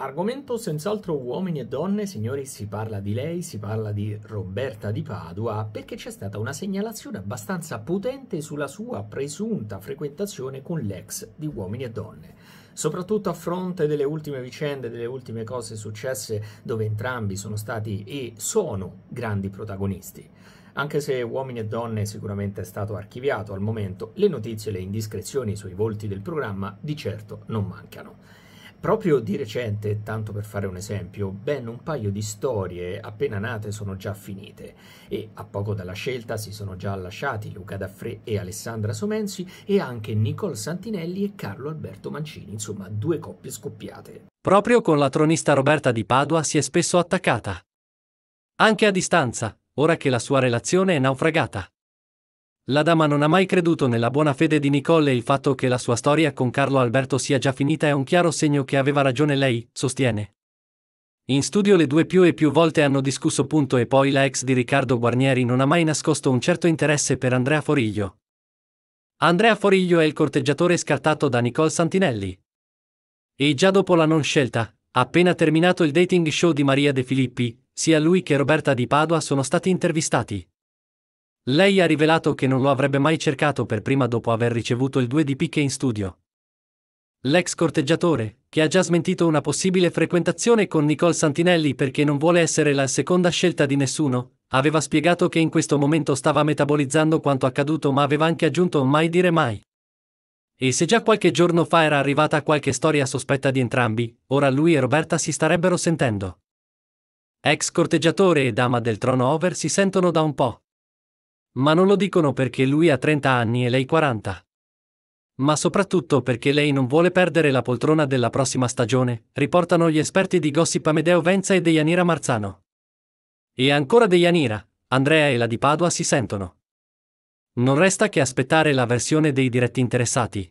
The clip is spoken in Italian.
Argomento senz'altro uomini e donne, signori, si parla di lei, si parla di Roberta di Padua, perché c'è stata una segnalazione abbastanza potente sulla sua presunta frequentazione con l'ex di uomini e donne. Soprattutto a fronte delle ultime vicende, delle ultime cose successe, dove entrambi sono stati e sono grandi protagonisti. Anche se Uomini e Donne sicuramente è stato archiviato al momento, le notizie e le indiscrezioni sui volti del programma di certo non mancano. Proprio di recente, tanto per fare un esempio, ben un paio di storie appena nate sono già finite e a poco dalla scelta si sono già lasciati Luca Daffré e Alessandra Somenzi e anche Nicole Santinelli e Carlo Alberto Mancini, insomma due coppie scoppiate. Proprio con la tronista Roberta di Padua si è spesso attaccata. Anche a distanza, ora che la sua relazione è naufragata. La dama non ha mai creduto nella buona fede di Nicole e il fatto che la sua storia con Carlo Alberto sia già finita è un chiaro segno che aveva ragione lei, sostiene. In studio le due più e più volte hanno discusso punto e poi la ex di Riccardo Guarnieri non ha mai nascosto un certo interesse per Andrea Foriglio. Andrea Foriglio è il corteggiatore scartato da Nicole Santinelli. E già dopo la non scelta, appena terminato il dating show di Maria De Filippi, sia lui che Roberta di Padua sono stati intervistati. Lei ha rivelato che non lo avrebbe mai cercato per prima dopo aver ricevuto il 2 di picche in studio. L'ex corteggiatore, che ha già smentito una possibile frequentazione con Nicole Santinelli perché non vuole essere la seconda scelta di nessuno, aveva spiegato che in questo momento stava metabolizzando quanto accaduto ma aveva anche aggiunto mai dire mai. E se già qualche giorno fa era arrivata qualche storia sospetta di entrambi, ora lui e Roberta si starebbero sentendo. Ex corteggiatore e dama del trono over si sentono da un po'. Ma non lo dicono perché lui ha 30 anni e lei 40. Ma soprattutto perché lei non vuole perdere la poltrona della prossima stagione, riportano gli esperti di Gossip Amedeo Venza e Deianira Marzano. E ancora Deianira, Andrea e la di Padua si sentono. Non resta che aspettare la versione dei diretti interessati.